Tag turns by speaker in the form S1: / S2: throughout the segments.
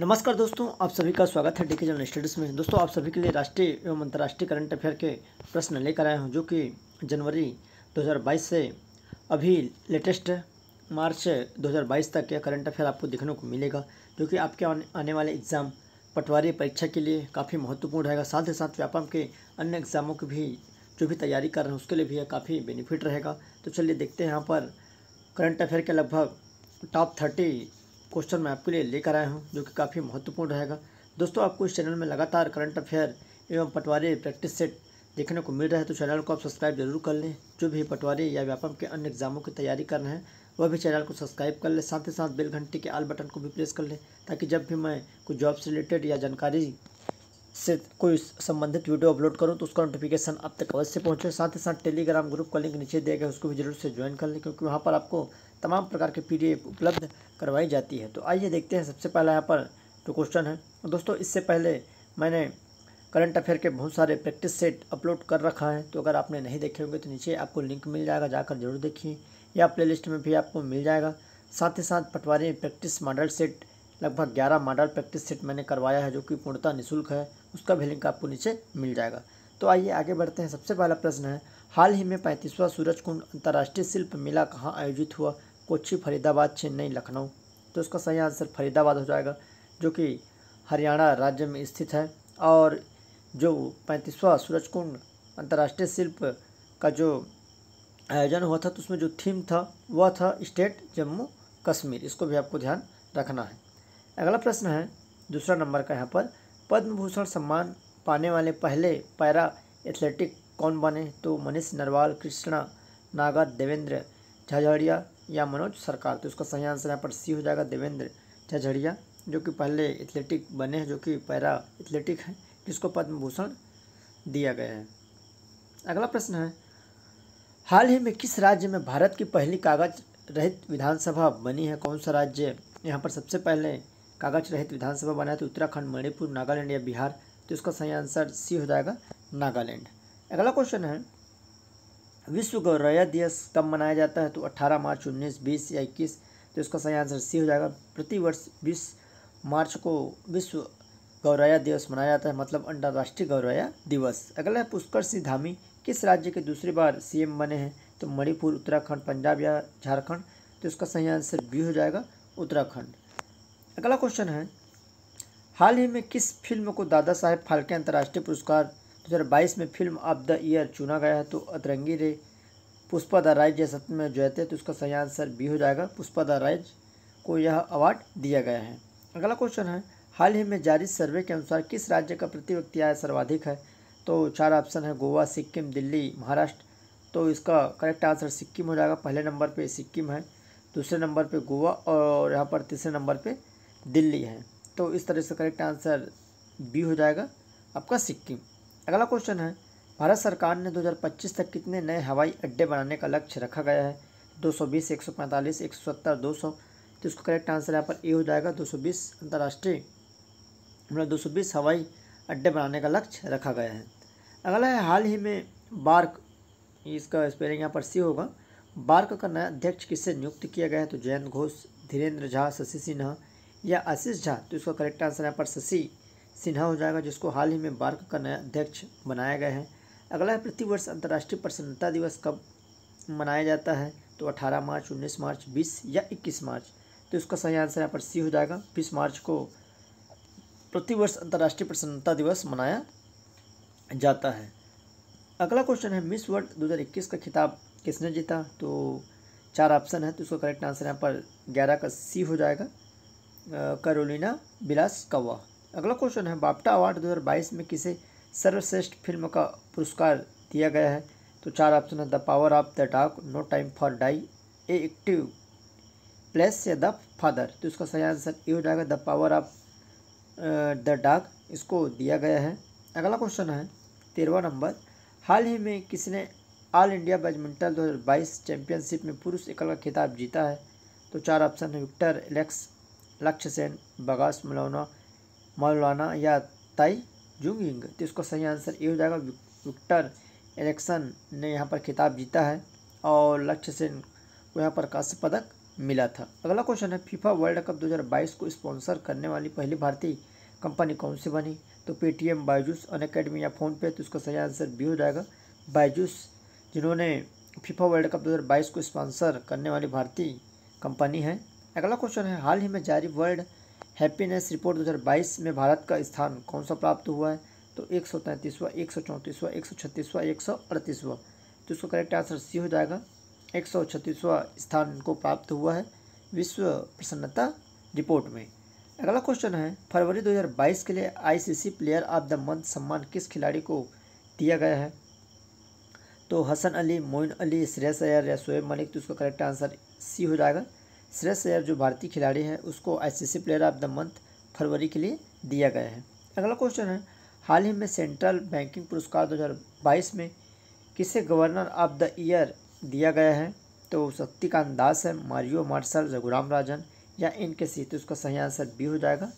S1: नमस्कार दोस्तों आप सभी का स्वागत है डी के जनरल स्टडीज़ में दोस्तों आप सभी के लिए राष्ट्रीय एवं अंतर्राष्ट्रीय करंट अफेयर के प्रश्न लेकर आया हूँ जो कि जनवरी 2022 से अभी लेटेस्ट मार्च 2022 तक यह करंट अफेयर आपको देखने को मिलेगा जो कि आपके आने वाले एग्ज़ाम पटवारी परीक्षा के लिए काफ़ी महत्वपूर्ण रहेगा साथ ही साथ व्यापम के अन्य एग्ज़ामों की भी जो भी तैयारी कर रहे हैं उसके लिए भी यह काफ़ी बेनिफिट रहेगा तो चलिए देखते हैं यहाँ पर करंट अफेयर के लगभग टॉप थर्टी क्वेश्चन मैं आपके लिए लेकर आया हूँ जो कि काफ़ी महत्वपूर्ण रहेगा दोस्तों आपको इस चैनल में लगातार करंट अफेयर एवं पटवारी प्रैक्टिस सेट देखने को मिल रहा है तो चैनल को आप सब्सक्राइब जरूर कर लें जो भी पटवारी या व्यापम के अन्य एग्जामों की तैयारी कर रहे हैं वह भी चैनल को सब्सक्राइब कर लें साथ ही साथ बेल घंटी के आल बटन को भी प्रेस कर लें ताकि जब भी मैं कुछ जॉब से रिलेटेड या जानकारी से कोई संबंधित वीडियो अपलोड करूँ तो उसका नोटिफिकेशन आप तक अवश्य पहुँचे साथ ही साथ टेलीग्राम ग्रुप का लिंक नीचे दिया गया उसको भी जरूर से ज्वाइन कर लें क्योंकि वहाँ पर आपको तमाम प्रकार के पी उपलब्ध करवाई जाती है तो आइए देखते हैं सबसे पहला यहाँ पर जो क्वेश्चन है दोस्तों इससे पहले मैंने करंट अफेयर के बहुत सारे प्रैक्टिस सेट अपलोड कर रखा है तो अगर आपने नहीं देखे होंगे तो नीचे आपको लिंक मिल जाएगा जाकर जरूर देखिए या प्लेलिस्ट में भी आपको मिल जाएगा साथ ही साथ पटवारी प्रैक्टिस मॉडल सेट लगभग ग्यारह मॉडल प्रैक्टिस सेट मैंने करवाया है जो कि पूर्णतः निःशुल्क है उसका भी लिंक आपको नीचे मिल जाएगा तो आइए आगे बढ़ते हैं सबसे पहला प्रश्न है हाल ही में पैंतीसवां सूरज कुंड अंतर्राष्ट्रीय शिल्प मेला कहाँ आयोजित हुआ कोच्ची फरीदाबाद चेन्नई लखनऊ तो उसका सही आंसर फरीदाबाद हो जाएगा जो कि हरियाणा राज्य में स्थित है और जो पैंतीसवां कुंड अंतर्राष्ट्रीय शिल्प का जो आयोजन हुआ था तो उसमें जो थीम था वह था स्टेट जम्मू कश्मीर इसको भी आपको ध्यान रखना है अगला प्रश्न है दूसरा नंबर का यहाँ पर पद्म भूषण सम्मान पाने वाले पहले पैरा एथलेटिक कौन बने तो मनीष नरवाल कृष्णा नागर देवेंद्र झाझड़िया या मनोज सरकार तो उसका सही आंसर यहाँ पर सी हो जाएगा देवेंद्र झाझड़िया जो कि पहले एथलेटिक बने हैं जो कि पैरा एथलेटिक हैं जिसको पद्म भूषण दिया गया है अगला प्रश्न है हाल ही में किस राज्य में भारत की पहली कागज रहित विधानसभा बनी है कौन सा राज्य यहाँ पर सबसे पहले कागज रहित विधानसभा बना है तो उत्तराखंड मणिपुर नागालैंड या बिहार तो इसका सही आंसर सी हो जाएगा नागालैंड अगला क्वेश्चन है विश्व गौरैया दिवस कब मनाया जाता है तो 18 मार्च 19, 20 या 21 तो इसका सही आंसर सी हो जाएगा प्रतिवर्ष 20 मार्च को विश्व गौरैया दिवस मनाया जाता है मतलब अंतर्राष्ट्रीय गौरैया दिवस अगला है पुष्कर सिंह धामी किस राज्य के दूसरी बार सीएम बने हैं तो मणिपुर उत्तराखंड पंजाब या झारखंड तो इसका सही आंसर बी हो जाएगा उत्तराखंड अगला क्वेश्चन है हाल ही में किस फिल्म को दादा साहेब फाल्के अंतर्राष्ट्रीय पुरस्कार 2022 में फिल्म ऑफ द ईयर चुना गया है तो अतरंगी रे पुष्पा द राइज जैसा में जयते तो उसका सही आंसर बी हो जाएगा पुष्पा द राइज को यह अवार्ड दिया गया है अगला क्वेश्चन है हाल ही में जारी सर्वे के अनुसार किस राज्य का प्रति व्यक्ति आय सर्वाधिक है तो चार ऑप्शन है गोवा सिक्किम दिल्ली महाराष्ट्र तो इसका करेक्ट आंसर सिक्किम हो जाएगा पहले नंबर पे सिक्किम है दूसरे नंबर पे गोवा और यहाँ पर तीसरे नंबर पे दिल्ली है तो इस तरह से करेक्ट आंसर बी हो जाएगा आपका सिक्किम अगला क्वेश्चन है भारत सरकार ने 2025 तक कितने नए हवाई अड्डे बनाने का लक्ष्य रखा गया है 220, 145, 170, 200 तो इसका करेक्ट आंसर यहाँ पर ए हो जाएगा 220 अंतर्राष्ट्रीय मतलब 220 हवाई अड्डे बनाने का लक्ष्य रखा गया है अगला है हाल ही में बार्क इसका स्पेलिंग यहाँ पर सी होगा बार्क का नया अध्यक्ष किससे नियुक्त किया गया है तो जयंत घोष धीरेन्द्र झा शशि सिन्हा या आशीष झा तो इसका करेक्ट आंसर यहाँ पर शशि सिन्हा हो जाएगा जिसको हाल ही में बार्क का नया अध्यक्ष बनाया गया है अगला है प्रतिवर्ष अंतर्राष्ट्रीय प्रसन्नता दिवस कब मनाया जाता है तो अठारह मार्च उन्नीस मार्च बीस या इक्कीस मार्च तो इसका सही आंसर यहाँ पर सी हो जाएगा बीस मार्च को प्रतिवर्ष अंतर्राष्ट्रीय प्रसन्नता दिवस मनाया जाता है अगला क्वेश्चन है मिस वर्ल्ड 2021 का खिताब किसने जीता तो चार ऑप्शन है तो इसका करेक्ट आंसर यहाँ पर ग्यारह का सी हो जाएगा करोलिना कौवा अगला क्वेश्चन है बापटा अवार्ड 2022 में किसे सर्वश्रेष्ठ फिल्म का पुरस्कार दिया गया है तो चार ऑप्शन है the power of the dog no time for die a active place या द फादर तो इसका सही आंसर ये हो जाएगा the power of the dog इसको दिया गया है अगला क्वेश्चन है तेरहवा नंबर हाल ही में किसने ऑल इंडिया बैडमिंटन 2022 चैंपियनशिप में पुरुष एकल का खिताब जीता है तो चार ऑप्शन है विक्टर एलेक्स लक्ष्यसेन बगास मौलाना मौलाना या ताई जुंगिंग तो इसका सही आंसर ये हो जाएगा विक्टर एलेक्सन ने यहाँ पर खिताब जीता है और लक्ष्य सेन को यहाँ पर कांस्य पदक मिला था अगला क्वेश्चन है फीफा वर्ल्ड कप 2022 को स्पॉन्सर करने वाली पहली भारतीय कंपनी कौन सी बनी तो पेटीएम बायजूस अन अकेडमी या फ़ोनपे तो इसका सही आंसर भी हो जाएगा बायजूस जिन्होंने फीफा वर्ल्ड कप 2022 को स्पॉन्सर करने वाली भारतीय कंपनी है अगला क्वेश्चन है हाल ही में जारी वर्ल्ड हैप्पीनेस रिपोर्ट 2022 में भारत का स्थान कौन सा प्राप्त हुआ है तो एक सौ तैंतीसवा एक सौ चौंतीसवा एक सौ छत्तीसवा एक सौ अड़तीसवा तो इसका करेक्ट आंसर सी हो जाएगा एक सौ छत्तीसवा स्थान को प्राप्त हुआ है विश्व प्रसन्नता रिपोर्ट में अगला क्वेश्चन है फरवरी 2022 के लिए ICC player of the month सम्मान किस खिलाड़ी को दिया गया है तो हसन अली मोइन अली श्रेयस अयर या शोएब मलिक तो उसका करेक्ट आंसर सी हो जाएगा श्रेष्ठ अय्यर जो भारतीय खिलाड़ी हैं उसको ICC player of the month फरवरी के लिए दिया गया है अगला क्वेश्चन है हाल ही में सेंट्रल बैंकिंग पुरस्कार 2022 में किसे गवर्नर ऑफ द ईयर दिया गया है तो शक्तिकांत दास है मारियो मार्शल रघुराम राजन या इन के सी तो उसका सही आंसर बी हो जाएगा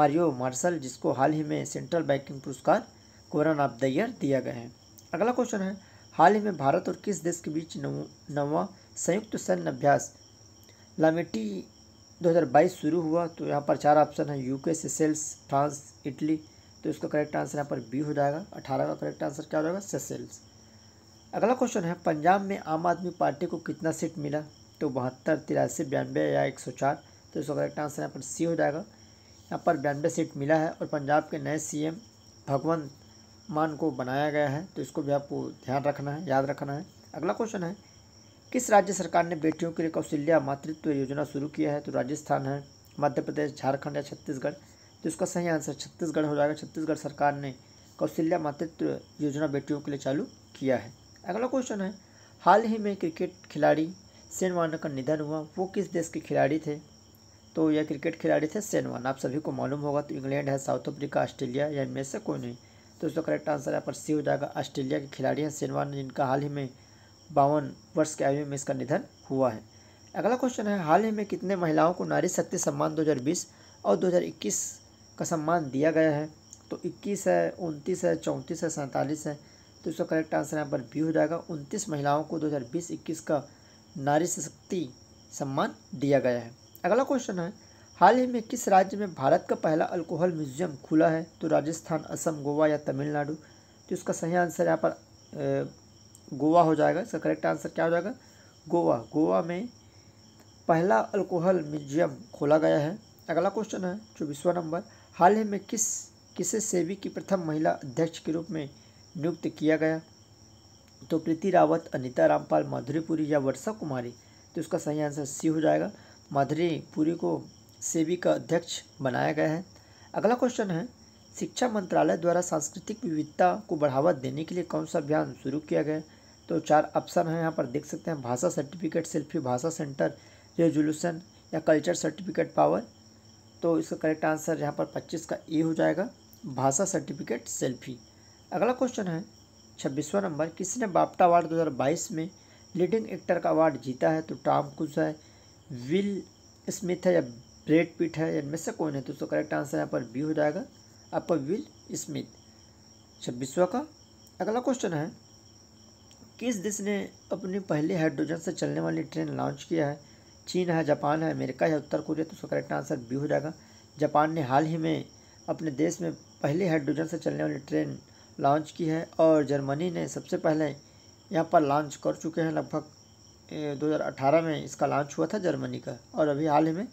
S1: मारियो मार्शल जिसको हाल ही में सेंट्रल बैंकिंग पुरस्कार गवर्नर ऑफ द ईयर दिया गया है अगला क्वेश्चन है हाल ही में भारत और किस देश के बीच नवा संयुक्त सैन्य अभ्यास लामिटी 2022 शुरू हुआ तो यहाँ पर चार ऑप्शन है यूके सेसेल्स फ्रांस इटली तो इसका करेक्ट आंसर यहाँ पर बी हो जाएगा अठारह का करेक्ट आंसर क्या हो जाएगा सेसेल्स अगला क्वेश्चन है पंजाब में आम आदमी पार्टी को कितना सीट मिला तो बहत्तर तिरासी बयानबे या एक सौ चार तो इसका करेक्ट आंसर यहाँ पर सी हो जाएगा यहाँ पर बयानबे सीट मिला है और पंजाब के नए एम भगवंत मान को बनाया गया है तो इसको भी आपको ध्यान रखना है याद रखना है अगला क्वेश्चन है किस राज्य सरकार ने बेटियों के लिए कौशल्या मातृत्व योजना शुरू किया है तो राजस्थान है मध्य प्रदेश झारखंड या छत्तीसगढ़ तो इसका सही आंसर छत्तीसगढ़ हो जाएगा छत्तीसगढ़ सरकार ने कौशल्या मातृत्व योजना बेटियों के लिए चालू किया है अगला क्वेश्चन है हाल ही में क्रिकेट खिलाड़ी सेन वार्नर का निधन हुआ वो किस देश के खिलाड़ी थे तो यह क्रिकेट खिलाड़ी थे सेन वार्नर आप सभी को मालूम होगा तो इंग्लैंड है साउथ अफ्रीका ऑस्ट्रेलिया या इनमें से कोई नहीं तो इसका करेक्ट आंसर यहाँ पर सी हो जाएगा ऑस्ट्रेलिया के खिलाड़ी हैं सेन वार्नर जिनका हाल ही में बावन वर्ष के आयु में इसका निधन हुआ है अगला क्वेश्चन है हाल ही में कितने महिलाओं को नारी शक्ति सम्मान 2020 और 2021 का सम्मान दिया गया है तो 21 है उनतीस है चौंतीस है सैंतालीस है तो इसका करेक्ट आंसर यहाँ पर बी हो जाएगा उनतीस महिलाओं को 2020-21 का नारी शक्ति सम्मान दिया गया है अगला क्वेश्चन है हाल ही में किस राज्य में भारत का पहला अल्कोहल म्यूजियम खुला है तो राजस्थान असम गोवा या तमिलनाडु तो इसका सही आंसर यहाँ पर गोवा हो जाएगा इसका करेक्ट आंसर क्या हो जाएगा गोवा गोवा में पहला अल्कोहल म्यूजियम खोला गया है अगला क्वेश्चन है चौबीसवा नंबर हाल ही में किस किसे सेवी की प्रथम महिला अध्यक्ष के रूप में नियुक्त किया गया तो प्रीति रावत अनिता रामपाल माधुरीपुरी या वर्षा कुमारी तो इसका सही आंसर सी हो जाएगा माधुरीपुरी को सेवी का अध्यक्ष बनाया गया है अगला क्वेश्चन है शिक्षा मंत्रालय द्वारा सांस्कृतिक विविधता को बढ़ावा देने के लिए कौन सा अभियान शुरू किया गया तो चार ऑप्शन हैं यहाँ पर देख सकते हैं भाषा सर्टिफिकेट सेल्फी भाषा सेंटर रेजोल्यूशन या कल्चर सर्टिफिकेट पावर तो इसका करेक्ट आंसर यहाँ पर पच्चीस का ए हो जाएगा भाषा सर्टिफिकेट सेल्फी अगला क्वेश्चन है छब्बीसवा नंबर किसने बापटा अवार्ड 2022 में लीडिंग एक्टर का अवार्ड जीता है तो टॉम क्रूज है विल स्मिथ है या ब्रेड पिट है इनमें से कौन है तो उसका करेक्ट आंसर यहाँ पर बी हो जाएगा आपका विल स्मिथ छब्बीसवा का अगला क्वेश्चन है किस देश ने अपने पहले हाइड्रोजन से चलने वाली ट्रेन लॉन्च किया है चीन है जापान है अमेरिका है उत्तर कोरिया तो उसका करेक्ट आंसर बी हो जाएगा जापान ने हाल ही में अपने देश में पहले हाइड्रोजन से चलने वाली ट्रेन लॉन्च की है और जर्मनी ने सबसे पहले यहाँ पर लॉन्च कर चुके हैं लगभग 2018 में इसका लॉन्च हुआ था जर्मनी का और अभी हाल ही में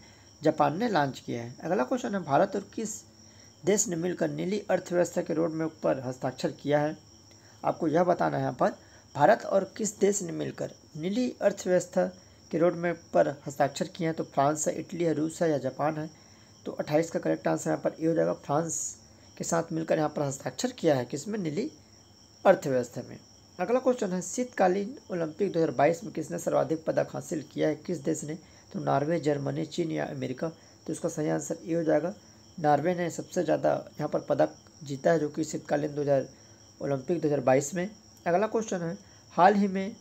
S1: जापान ने लॉन्च किया है अगला क्वेश्चन है भारत और किस देश ने मिलकर नीली अर्थव्यवस्था के मैप पर हस्ताक्षर किया है आपको यह बताना है यहाँ पर भारत और किस देश ने मिलकर नीली अर्थव्यवस्था के मैप पर हस्ताक्षर किए हैं तो फ्रांस है इटली है रूस है या जापान है तो अट्ठाईस का करेक्ट आंसर यहाँ पर ये हो जाएगा फ्रांस के साथ मिलकर यहाँ पर हस्ताक्षर किया है किसमें नीली अर्थव्यवस्था में अगला क्वेश्चन है शीतकालीन ओलंपिक 2022 में किसने सर्वाधिक पदक हासिल किया है किस देश ने तो नॉर्वे जर्मनी चीन या अमेरिका तो इसका सही आंसर ये हो जाएगा नार्वे ने सबसे ज़्यादा यहाँ पर पदक जीता है जो कि शीतकालीन हज़ार ओलंपिक 2022 में अगला क्वेश्चन है हाल ही में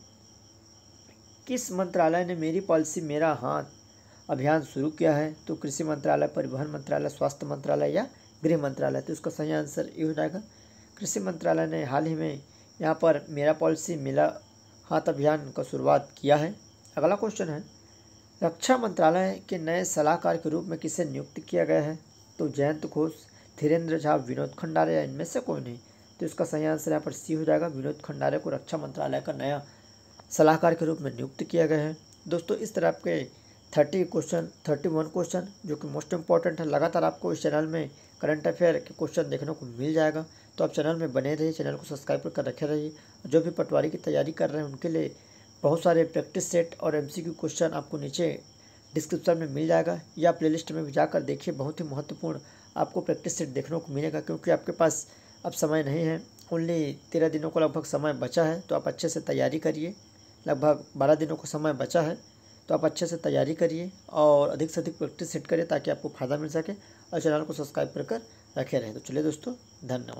S1: किस मंत्रालय ने मेरी पॉलिसी मेरा हाथ अभियान शुरू किया है तो कृषि मंत्रालय परिवहन मंत्रालय स्वास्थ्य मंत्रालय या गृह मंत्रालय तो इसका सही आंसर ये हो जाएगा कृषि मंत्रालय ने हाल ही में यहाँ पर मेरा पॉलिसी मेरा हाथ अभियान का शुरुआत किया है अगला क्वेश्चन है रक्षा मंत्रालय के नए सलाहकार के रूप में किसे नियुक्त किया गया है तो जयंत घोष धीरेन्द्र झा विनोद खंडारे या इनमें से कोई नहीं तो इसका सही आंसर यहाँ पर सी हो जाएगा विनोद खंडारे को रक्षा मंत्रालय का नया सलाहकार के रूप में नियुक्त किया गया है दोस्तों इस तरह आपके thirty question thirty one question जो कि मोस्ट इंपॉर्टेंट है लगातार आपको इस चैनल में करंट अफेयर के क्वेश्चन देखने को मिल जाएगा तो आप चैनल में बने रहिए चैनल को सब्सक्राइब कर रखे रहिए जो भी पटवारी की तैयारी कर रहे हैं उनके लिए बहुत सारे प्रैक्टिस सेट और एमसीक्यू क्वेश्चन आपको नीचे डिस्क्रिप्शन में मिल जाएगा या प्ले में भी जाकर देखिए बहुत ही महत्वपूर्ण आपको प्रैक्टिस सेट देखने को मिलेगा क्योंकि आपके पास अब समय नहीं है ओनली तेरह दिनों का लगभग समय बचा है तो आप अच्छे से तैयारी करिए लगभग बारह दिनों का समय बचा है तो आप अच्छे से तैयारी करिए और अधिक से अधिक प्रैक्टिस सेट करिए ताकि आपको फ़ायदा मिल सके और चैनल को सब्सक्राइब कर रखे रहें तो चलिए दोस्तों धन्यवाद